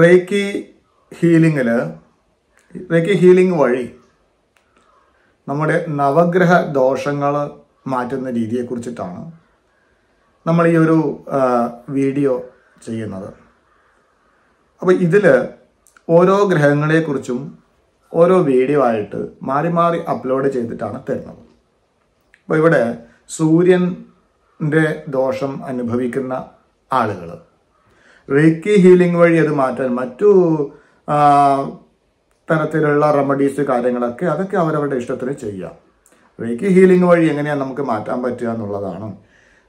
reiki ഹീലിങ്ങിൽ reiki healing വഴി നമ്മുടെ നവഗ്രഹ ദോഷങ്ങൾ മാറ്റുന്ന രീതിയെക്കുറിച്ചിട്ടാണ് നമ്മൾ ഈ ഒരു വീഡിയോ ചെയ്യുന്നത് അപ്പോൾ ഇതിൽ ഓരോ ഗ്രഹങ്ങളെക്കുറിച്ചും ഓരോ വീഡിയോ ആയിട്ട് മാറി മാറി അപ്ലോഡ് ചെയ്തിട്ടാണ് തരുന്നത് അപ്പോൾ ഇവിടെ സൂര്യൻ്റെ ദോഷം അനുഭവിക്കുന്ന ആളുകൾ റീക്കി ഹീലിംഗ് വഴി അത് മാറ്റാൻ മറ്റു തരത്തിലുള്ള റെമഡീസ് കാര്യങ്ങളൊക്കെ അതൊക്കെ അവരവരുടെ ഇഷ്ടത്തിന് ചെയ്യാം റീക്കി ഹീലിംഗ് വഴി എങ്ങനെയാണ് നമുക്ക് മാറ്റാൻ പറ്റുക എന്നുള്ളതാണ്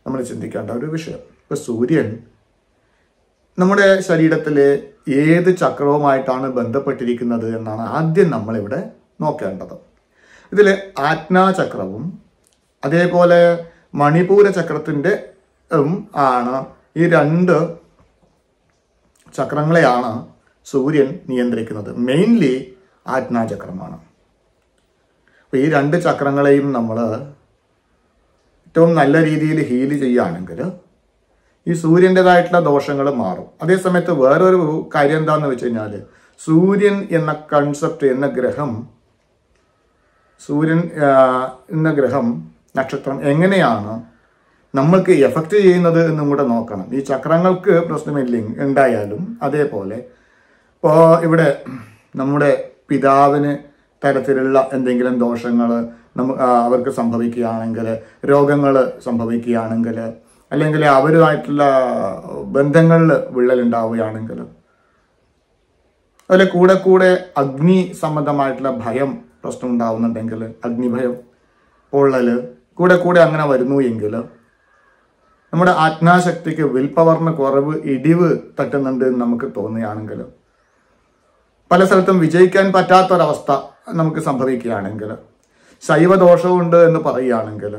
നമ്മൾ ചിന്തിക്കേണ്ട ഒരു വിഷയം ഇപ്പം സൂര്യൻ നമ്മുടെ ശരീരത്തിലെ ഏത് ചക്രവുമായിട്ടാണ് ബന്ധപ്പെട്ടിരിക്കുന്നത് എന്നാണ് ആദ്യം നമ്മളിവിടെ നോക്കേണ്ടത് ഇതിൽ ആജ്ഞാചക്രവും അതേപോലെ മണിപൂര ചക്രത്തിൻ്റെ ആണ് ഈ രണ്ട് ചക്രങ്ങളെയാണ് സൂര്യൻ നിയന്ത്രിക്കുന്നത് മെയിൻലി ആജ്ഞാചക്രമാണ് അപ്പോൾ ഈ രണ്ട് ചക്രങ്ങളെയും നമ്മൾ ഏറ്റവും നല്ല രീതിയിൽ ഹീല് ചെയ്യുകയാണെങ്കിൽ ഈ സൂര്യൻ്റെതായിട്ടുള്ള ദോഷങ്ങൾ മാറും അതേസമയത്ത് വേറൊരു കാര്യം എന്താണെന്ന് വെച്ച് കഴിഞ്ഞാൽ സൂര്യൻ എന്ന കൺസെപ്റ്റ് എന്ന ഗ്രഹം സൂര്യൻ എന്ന ഗ്രഹം നക്ഷത്രം എങ്ങനെയാണ് നമ്മൾക്ക് എഫക്റ്റ് ചെയ്യുന്നത് എന്നും കൂടെ നോക്കണം ഈ ചക്രങ്ങൾക്ക് പ്രശ്നമില്ല ഉണ്ടായാലും അതേപോലെ ഇപ്പോൾ ഇവിടെ നമ്മുടെ പിതാവിന് തരത്തിലുള്ള എന്തെങ്കിലും ദോഷങ്ങൾ നമ്മ അവർക്ക് സംഭവിക്കുകയാണെങ്കിൽ രോഗങ്ങൾ സംഭവിക്കുകയാണെങ്കിൽ അല്ലെങ്കിൽ അവരുമായിട്ടുള്ള ബന്ധങ്ങളിൽ വിള്ളൽ ഉണ്ടാവുകയാണെങ്കിൽ അതുപോലെ കൂടെ കൂടെ അഗ്നി സംബന്ധമായിട്ടുള്ള ഭയം പ്രശ്നം ഉണ്ടാവുന്നുണ്ടെങ്കിൽ അഗ്നിഭയം പൊള്ളൽ കൂടെ കൂടെ അങ്ങനെ വരുന്നു എങ്കിൽ നമ്മുടെ ആജ്ഞാശക്തിക്ക് വിൽ പവറിന് കുറവ് ഇടിവ് തട്ടുന്നുണ്ട് എന്ന് നമുക്ക് തോന്നുകയാണെങ്കിൽ പല സ്ഥലത്തും വിജയിക്കാൻ പറ്റാത്തൊരവസ്ഥ നമുക്ക് സംഭവിക്കുകയാണെങ്കിൽ ശൈവദോഷമുണ്ട് എന്ന് പറയുകയാണെങ്കിൽ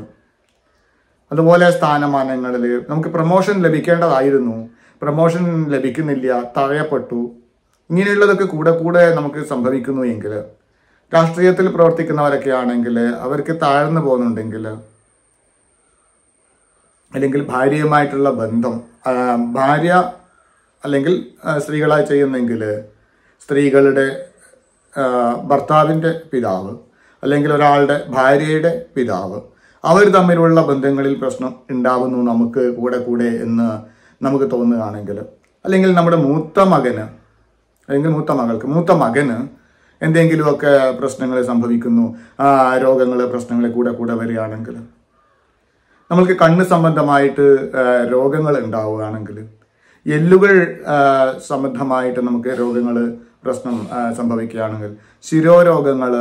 അതുപോലെ സ്ഥാനമാനങ്ങളിൽ നമുക്ക് പ്രൊമോഷൻ ലഭിക്കേണ്ടതായിരുന്നു പ്രൊമോഷൻ ലഭിക്കുന്നില്ല തഴയപ്പെട്ടു ഇങ്ങനെയുള്ളതൊക്കെ കൂടെ കൂടെ നമുക്ക് സംഭവിക്കുന്നു എങ്കിൽ രാഷ്ട്രീയത്തിൽ പ്രവർത്തിക്കുന്നവരൊക്കെ ആണെങ്കിൽ അവർക്ക് താഴ്ന്നു പോകുന്നുണ്ടെങ്കിൽ അല്ലെങ്കിൽ ഭാര്യയുമായിട്ടുള്ള ബന്ധം ഭാര്യ അല്ലെങ്കിൽ സ്ത്രീകളായി ചെയ്യുന്നെങ്കിൽ സ്ത്രീകളുടെ ഭർത്താവിൻ്റെ പിതാവ് അല്ലെങ്കിൽ ഒരാളുടെ ഭാര്യയുടെ പിതാവ് അവർ തമ്മിലുള്ള ബന്ധങ്ങളിൽ പ്രശ്നം ഉണ്ടാവുന്നു നമുക്ക് കൂടെ കൂടെ എന്ന് നമുക്ക് തോന്നുകയാണെങ്കിൽ അല്ലെങ്കിൽ നമ്മുടെ മൂത്ത മകന് അല്ലെങ്കിൽ മൂത്ത മകൾക്ക് മൂത്ത മകന് എന്തെങ്കിലുമൊക്കെ പ്രശ്നങ്ങൾ സംഭവിക്കുന്നു രോഗങ്ങൾ പ്രശ്നങ്ങൾ കൂടെ കൂടെ വരികയാണെങ്കിൽ നമ്മൾക്ക് കണ്ണ് സംബന്ധമായിട്ട് രോഗങ്ങൾ ഉണ്ടാവുകയാണെങ്കിൽ എല്ലുകൾ സംബന്ധമായിട്ട് നമുക്ക് രോഗങ്ങൾ പ്രശ്നം സംഭവിക്കുകയാണെങ്കിൽ ശിരോരോഗങ്ങൾ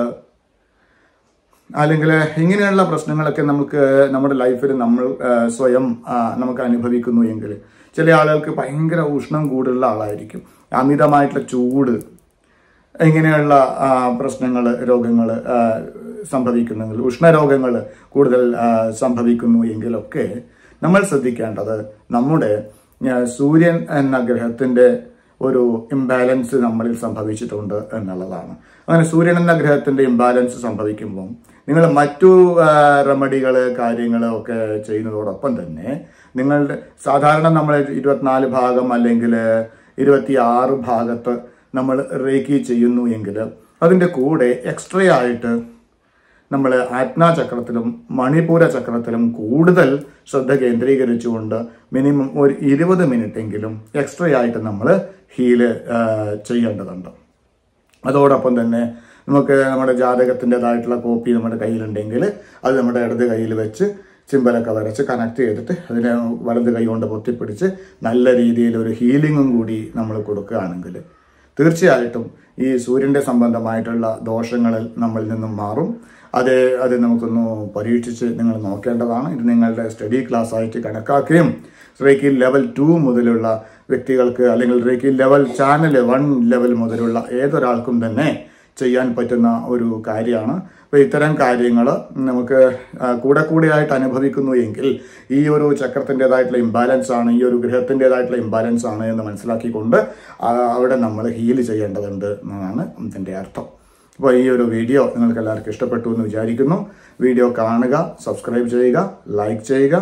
അല്ലെങ്കിൽ ഇങ്ങനെയുള്ള പ്രശ്നങ്ങളൊക്കെ നമുക്ക് നമ്മുടെ ലൈഫിൽ നമ്മൾ സ്വയം നമുക്ക് അനുഭവിക്കുന്നു എങ്കിൽ ചില ആളുകൾക്ക് ഭയങ്കര ഉഷ്ണം കൂടുതലുള്ള ആളായിരിക്കും അമിതമായിട്ടുള്ള ചൂട് ഇങ്ങനെയുള്ള പ്രശ്നങ്ങൾ രോഗങ്ങൾ സംഭവിക്കുന്നെങ്കിൽ ഉഷ്ണരോഗങ്ങൾ കൂടുതൽ സംഭവിക്കുന്നു എങ്കിലൊക്കെ നമ്മൾ ശ്രദ്ധിക്കേണ്ടത് നമ്മുടെ സൂര്യൻ എന്ന ഗ്രഹത്തിൻ്റെ ഒരു ഇംബാലൻസ് നമ്മളിൽ സംഭവിച്ചിട്ടുണ്ട് എന്നുള്ളതാണ് അങ്ങനെ സൂര്യൻ എന്ന ഗ്രഹത്തിൻ്റെ ഇംബാലൻസ് സംഭവിക്കുമ്പം നിങ്ങൾ മറ്റു റെമഡികൾ കാര്യങ്ങൾ ഒക്കെ ചെയ്യുന്നതോടൊപ്പം തന്നെ നിങ്ങളുടെ സാധാരണ നമ്മൾ ഇരുപത്തിനാല് ഭാഗം അല്ലെങ്കിൽ ഇരുപത്തിയാറ് ഭാഗത്ത് നമ്മൾ റേക്കി ചെയ്യുന്നു എങ്കിൽ അതിൻ്റെ കൂടെ എക്സ്ട്രാ ആയിട്ട് നമ്മൾ ആജ്ഞാചക്രത്തിലും മണിപൂര ചക്രത്തിലും കൂടുതൽ ശ്രദ്ധ കേന്ദ്രീകരിച്ചുകൊണ്ട് മിനിമം ഒരു ഇരുപത് എങ്കിലും എക്സ്ട്രാ ആയിട്ട് നമ്മൾ ഹീല് ചെയ്യേണ്ടതുണ്ട് അതോടൊപ്പം തന്നെ നമുക്ക് നമ്മുടെ ജാതകത്തിൻ്റെതായിട്ടുള്ള കോപ്പി നമ്മുടെ കയ്യിലുണ്ടെങ്കിൽ അത് നമ്മുടെ ഇടത് കയ്യിൽ വെച്ച് ചിമ്പലൊക്കെ വരച്ച് കണക്ട് ചെയ്തിട്ട് അതിനെ വലത് കൈ കൊണ്ട് പൊത്തിപ്പിടിച്ച് നല്ല രീതിയിൽ ഒരു ഹീലിങ്ങും കൂടി നമ്മൾ കൊടുക്കുകയാണെങ്കിൽ തീർച്ചയായിട്ടും ഈ സൂര്യൻ്റെ സംബന്ധമായിട്ടുള്ള ദോഷങ്ങളിൽ നമ്മളിൽ നിന്നും മാറും അത് അത് നമുക്കൊന്ന് പരീക്ഷിച്ച് നിങ്ങൾ നോക്കേണ്ടതാണ് ഇത് നിങ്ങളുടെ സ്റ്റഡി ക്ലാസ് ആയിട്ട് കണക്കാക്കുകയും റേക്കി ലെവൽ ടു മുതലുള്ള വ്യക്തികൾക്ക് അല്ലെങ്കിൽ reiki level channel one level മുതലുള്ള ഏതൊരാൾക്കും തന്നെ ചെയ്യാൻ പറ്റുന്ന ഒരു കാര്യമാണ് അപ്പോൾ ഇത്തരം കാര്യങ്ങൾ നമുക്ക് കൂടെ കൂടെയായിട്ട് അനുഭവിക്കുന്നു എങ്കിൽ ഈ ഒരു ചക്രത്തിൻ്റെതായിട്ടുള്ള ഇംബാലൻസ് ആണ് ഈ ഒരു ഗ്രഹത്തിൻ്റെതായിട്ടുള്ള ഇംബാലൻസ് ആണ് എന്ന് മനസ്സിലാക്കിക്കൊണ്ട് അവിടെ നമ്മൾ ഹീൽ ചെയ്യേണ്ടതുണ്ട് എന്നാണ് ഇതിൻ്റെ അർത്ഥം അപ്പോൾ ഈ ഒരു വീഡിയോ നിങ്ങൾക്ക് എല്ലാവർക്കും ഇഷ്ടപ്പെട്ടു എന്ന് വിചാരിക്കുന്നു വീഡിയോ കാണുക സബ്സ്ക്രൈബ് ചെയ്യുക ലൈക്ക് ചെയ്യുക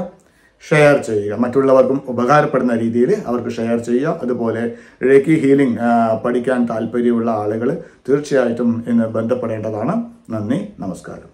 ഷെയർ ചെയ്യുക മറ്റുള്ളവർക്കും ഉപകാരപ്പെടുന്ന രീതിയിൽ അവർക്ക് ഷെയർ ചെയ്യുക അതുപോലെ റേക്കി ഹീലിംഗ് പഠിക്കാൻ താല്പര്യമുള്ള ആളുകൾ തീർച്ചയായിട്ടും ഇന്ന് ബന്ധപ്പെടേണ്ടതാണ് നന്ദി നമസ്കാരം